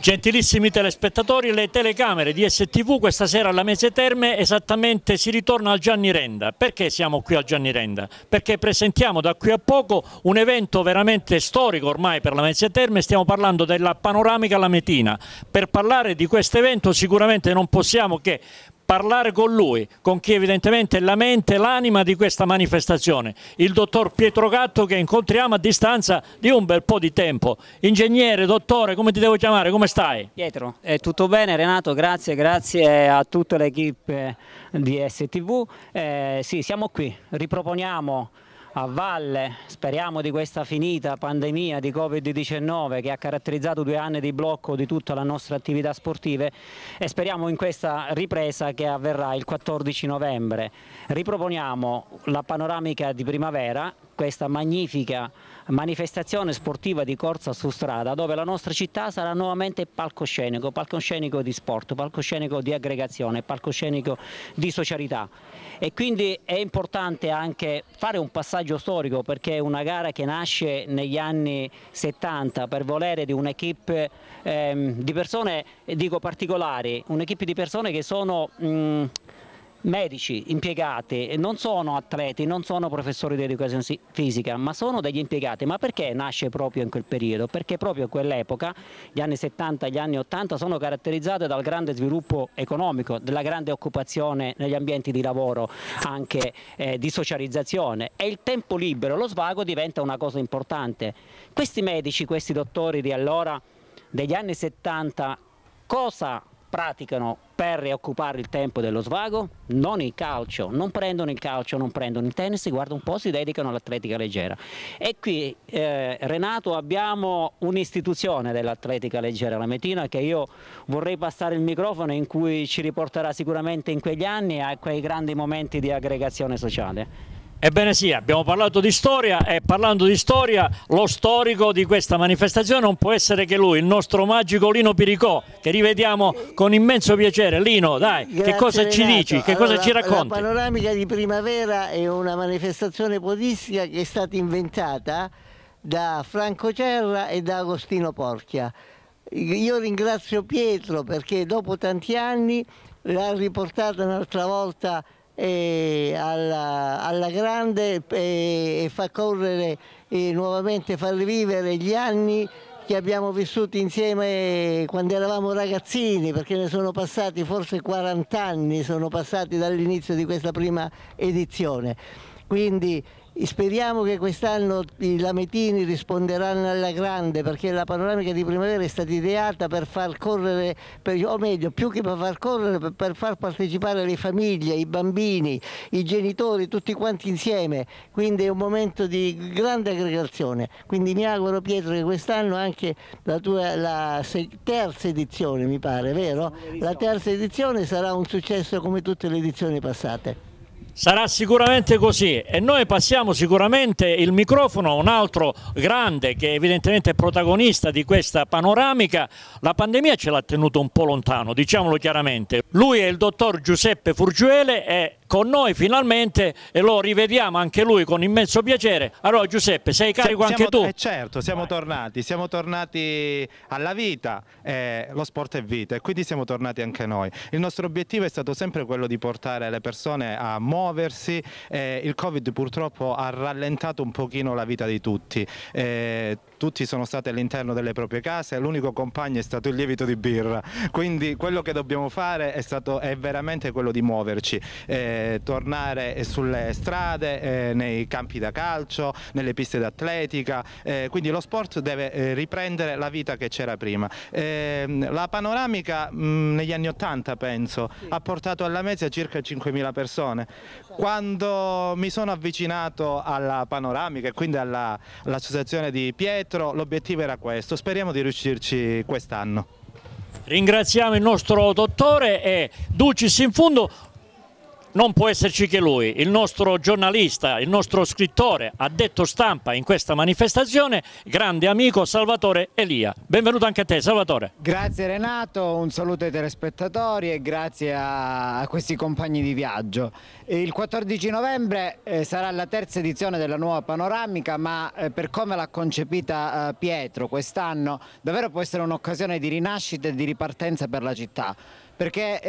Gentilissimi telespettatori, le telecamere di STV questa sera alla Mese Terme esattamente si ritorna al Gianni Renda. Perché siamo qui al Gianni Renda? Perché presentiamo da qui a poco un evento veramente storico ormai per la Mese Terme, stiamo parlando della panoramica Lametina. Per parlare di questo evento sicuramente non possiamo che parlare con lui, con chi evidentemente è la mente e l'anima di questa manifestazione, il dottor Pietro Gatto che incontriamo a distanza di un bel po' di tempo. Ingegnere, dottore, come ti devo chiamare, come stai? Pietro, eh, tutto bene Renato, grazie, grazie a tutta l'equipe di STV. Eh, sì, siamo qui, riproponiamo a valle, speriamo di questa finita pandemia di Covid-19 che ha caratterizzato due anni di blocco di tutta la nostra attività sportiva e speriamo in questa ripresa che avverrà il 14 novembre. Riproponiamo la panoramica di primavera, questa magnifica manifestazione sportiva di corsa su strada dove la nostra città sarà nuovamente palcoscenico, palcoscenico di sport, palcoscenico di aggregazione, palcoscenico di socialità e quindi è importante anche fare un passaggio storico perché è una gara che nasce negli anni 70 per volere di un'equipe ehm, di persone dico particolari, un'equipe di persone che sono mh, medici, impiegati, non sono atleti, non sono professori di educazione fisica, ma sono degli impiegati. Ma perché nasce proprio in quel periodo? Perché proprio in quell'epoca, gli anni 70 e gli anni 80, sono caratterizzate dal grande sviluppo economico, della grande occupazione negli ambienti di lavoro, anche eh, di socializzazione e il tempo libero, lo svago diventa una cosa importante. Questi medici, questi dottori di allora, degli anni 70, cosa praticano per occupare il tempo dello svago, non il calcio, non prendono il calcio, non prendono il tennis, guarda un po', si dedicano all'atletica leggera. E qui eh, Renato abbiamo un'istituzione dell'atletica leggera, la Metina, che io vorrei passare il microfono in cui ci riporterà sicuramente in quegli anni a quei grandi momenti di aggregazione sociale. Ebbene sì, abbiamo parlato di storia e parlando di storia lo storico di questa manifestazione non può essere che lui, il nostro magico Lino Piricò, che rivediamo con immenso piacere. Lino, dai, Grazie che cosa Renato. ci dici, allora, che cosa ci racconti? La panoramica di primavera è una manifestazione podistica che è stata inventata da Franco Cerra e da Agostino Porchia. Io ringrazio Pietro perché dopo tanti anni l'ha riportata un'altra volta alla, alla, grande e, far correre e nuovamente far rivivere gli anni che abbiamo vissuto insieme quando eravamo ragazzini, perché ne sono passati forse 40 anni, sono passati dall'inizio di questa prima edizione. Quindi speriamo che quest'anno i lametini risponderanno alla grande perché la panoramica di primavera è stata ideata per far correre, per, o meglio, più che per far correre, per, far partecipare le famiglie, i bambini, i genitori, tutti quanti insieme. Quindi è un momento di grande aggregazione. Quindi mi auguro Pietro che quest'anno anche la tua la terza edizione, mi pare, vero? La terza edizione sarà un successo come tutte le edizioni passate. Sarà sicuramente così e noi passiamo sicuramente il microfono a un altro grande che evidentemente è protagonista di questa panoramica. La pandemia ce l'ha tenuto un po' lontano, diciamolo chiaramente. Lui è il dottor Giuseppe Furgiuele, è con noi finalmente e lo rivediamo anche lui con immenso piacere. Allora Giuseppe, sei carico siamo, anche tu? Eh certo, siamo Vai. tornati, siamo tornati alla vita, eh, lo sport è vita e quindi siamo tornati anche noi. Il nostro obiettivo è stato sempre quello di portare le persone a muoversi, eh, il Covid purtroppo ha rallentato un pochino la vita di tutti. Eh, tutti sono stati all'interno delle proprie case, l'unico compagno è stato il lievito di birra, quindi quello che dobbiamo fare è, stato, è veramente quello di muoverci, eh, tornare sulle strade, eh, nei campi da calcio, nelle piste d'atletica, eh, quindi lo sport deve eh, riprendere la vita che c'era prima. Ehm, la panoramica mh, mm, negli anni 80 penso sì. ha portato alla mezza circa 5.000 persone, quando mi sono avvicinato alla panoramica e quindi all'associazione all di Pietro, metro, l'obiettivo era questo, speriamo di riuscirci quest'anno. Ringraziamo il nostro dottore e Dulcis in fondo non può esserci che lui, il nostro giornalista, il nostro scrittore, addetto stampa in questa manifestazione, grande amico Salvatore Elia. Benvenuto anche a te Salvatore. Grazie Renato, un saluto ai telespettatori e grazie a questi compagni di viaggio. Il 14 novembre eh, sarà la terza edizione della nuova panoramica, ma eh, per come l'ha concepita eh, Pietro quest'anno, davvero può essere un'occasione di rinascita e di ripartenza per la città. Perché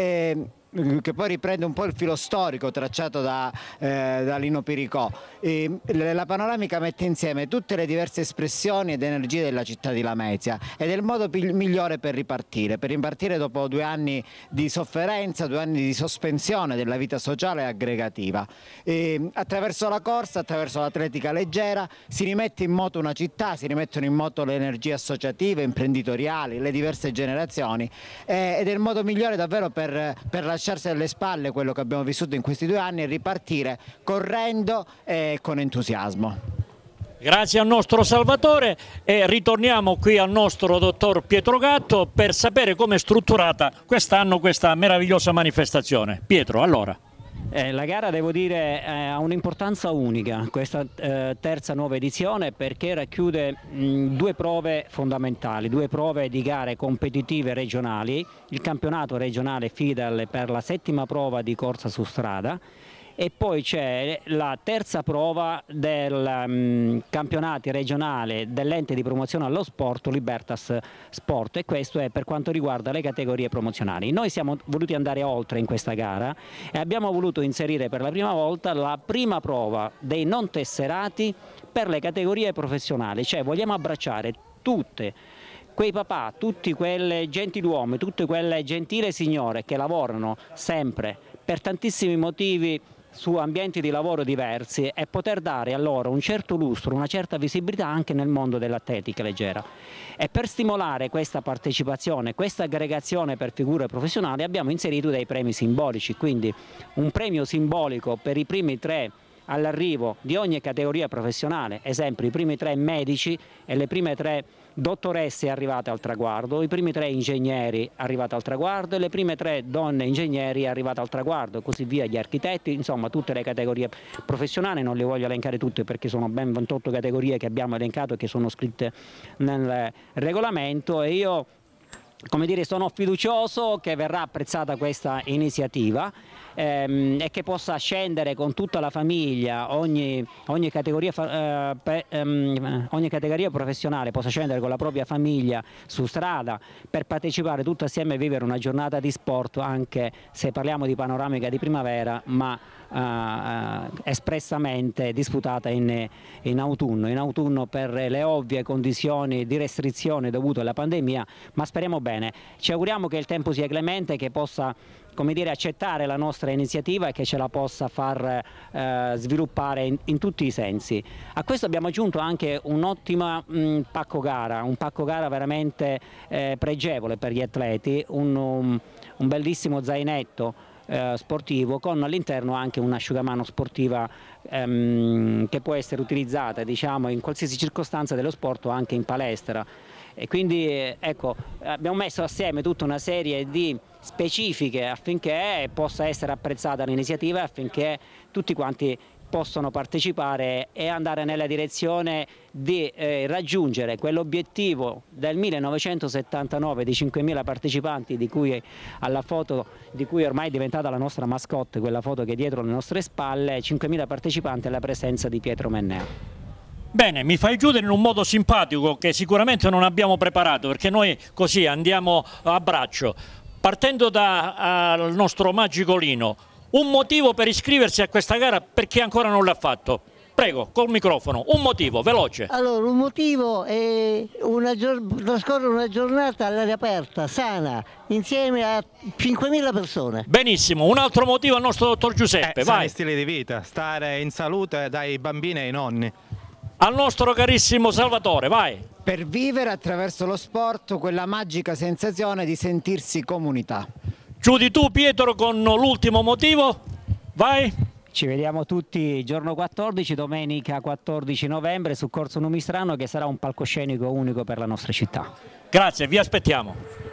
che poi riprende un po' il filo storico tracciato da, eh, da Lino Piricò. E la panoramica mette insieme tutte le diverse espressioni ed energie della città di Lamezia ed è il modo migliore per ripartire, per ripartire dopo due anni di sofferenza, due anni di sospensione della vita sociale e aggregativa. E attraverso la corsa, attraverso l'atletica leggera si rimette in moto una città, si rimettono in moto le energie associative, imprenditoriali, le diverse generazioni eh, ed è il modo migliore davvero per, per la città lasciarsi alle spalle quello che abbiamo vissuto in questi due anni e ripartire correndo e eh, con entusiasmo. Grazie al nostro Salvatore e ritorniamo qui al nostro dottor Pietro Gatto per sapere come è strutturata quest'anno questa meravigliosa manifestazione. Pietro, allora. Eh, la gara devo dire eh, ha un'importanza unica, questa eh, terza nuova edizione perché racchiude mh, due prove fondamentali, due prove di gare competitive regionali, il campionato regionale FIDAL per la settima prova di corsa su strada e poi c'è la terza prova del um, mm, campionato regionale dell'ente di promozione allo sport Libertas Sport e questo è per quanto riguarda le categorie promozionali. Noi siamo voluti andare oltre in questa gara e abbiamo voluto inserire per la prima volta la prima prova dei non tesserati per le categorie professionali, cioè vogliamo abbracciare tutte quei papà, tutti quei gentiluomini, tutte quelle gentile signore che lavorano sempre per tantissimi motivi su ambienti di lavoro diversi e poter dare a loro un certo lustro, una certa visibilità anche nel mondo dell'atletica leggera. E per stimolare questa partecipazione, questa aggregazione per figure professionali abbiamo inserito dei premi simbolici, quindi un premio simbolico per i primi tre all'arrivo di ogni categoria professionale, esempio i primi tre medici e le prime tre dottoresse arrivate al traguardo, i primi tre ingegneri arrivati al traguardo e le prime tre donne ingegneri arrivate al traguardo così via, gli architetti, insomma tutte le categorie professionali, non le voglio elencare tutte perché sono ben 28 categorie che abbiamo elencato e che sono scritte nel regolamento e io come dire, sono fiducioso che verrà apprezzata questa iniziativa ehm, e che possa scendere con tutta la famiglia, ogni, ogni, categoria, eh, pe, ehm, ogni, categoria, professionale possa scendere con la propria famiglia su strada per partecipare tutti assieme e vivere una giornata di sport anche se parliamo di panoramica di primavera ma eh, eh espressamente disputata in, in, autunno, in autunno per le ovvie condizioni di restrizione dovute alla pandemia ma speriamo bene bene. Ci auguriamo che il tempo sia clemente, che possa come dire, accettare la nostra iniziativa e che ce la possa far eh, sviluppare in, in, tutti i sensi. A questo abbiamo aggiunto anche un un'ottima mm, pacco gara, un pacco gara veramente eh, pregevole per gli atleti, un, um, un bellissimo zainetto eh, sportivo con all'interno anche un'asciugamano sportiva ehm, che può essere utilizzata diciamo, in qualsiasi circostanza dello sport anche in palestra. E quindi ecco, abbiamo messo assieme tutta una serie di specifiche affinché possa essere apprezzata l'iniziativa, affinché tutti quanti possano partecipare e andare nella direzione di eh, raggiungere quell'obiettivo del 1979 di 5.000 partecipanti di cui alla foto di cui ormai è diventata la nostra mascotte, quella foto che è dietro le nostre spalle, 5.000 partecipanti alla presenza di Pietro Mennea. Bene, mi fai chiudere in un modo simpatico che sicuramente non abbiamo preparato perché noi così andiamo a braccio. Partendo dal nostro magico Lino, un motivo per iscriversi a questa gara per chi ancora non l'ha fatto? Prego, col microfono, un motivo, veloce. Allora, un motivo è una trascorrere una giornata all'aria aperta, sana, insieme a 5.000 persone. Benissimo, un altro motivo al nostro dottor Giuseppe, eh, vai. stile di vita, stare in salute dai bambini e ai nonni al nostro carissimo Salvatore, vai! Per vivere attraverso lo sport quella magica sensazione di sentirsi comunità. Chiudi tu Pietro con l'ultimo motivo, vai! Ci vediamo tutti giorno 14, domenica 14 novembre su Corso Numistrano che sarà un palcoscenico unico per la nostra città. Grazie, vi aspettiamo.